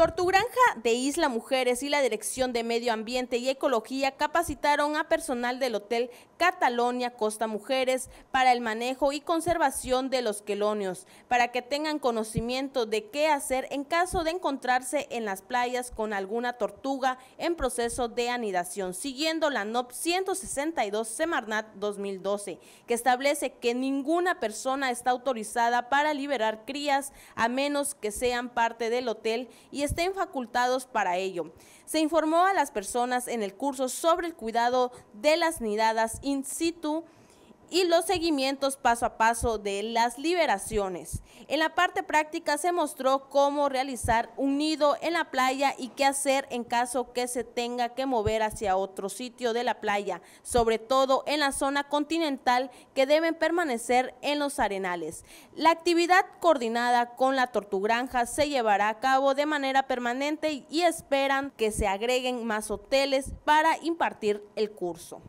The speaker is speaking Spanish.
Tortugranja de Isla Mujeres y la Dirección de Medio Ambiente y Ecología capacitaron a personal del Hotel Catalonia Costa Mujeres para el manejo y conservación de los quelonios, para que tengan conocimiento de qué hacer en caso de encontrarse en las playas con alguna tortuga en proceso de anidación, siguiendo la NOP 162 Semarnat 2012, que establece que ninguna persona está autorizada para liberar crías a menos que sean parte del hotel y estén facultados para ello. Se informó a las personas en el curso sobre el cuidado de las nidadas in situ y los seguimientos paso a paso de las liberaciones. En la parte práctica se mostró cómo realizar un nido en la playa y qué hacer en caso que se tenga que mover hacia otro sitio de la playa, sobre todo en la zona continental que deben permanecer en los arenales. La actividad coordinada con la tortugranja se llevará a cabo de manera permanente y esperan que se agreguen más hoteles para impartir el curso.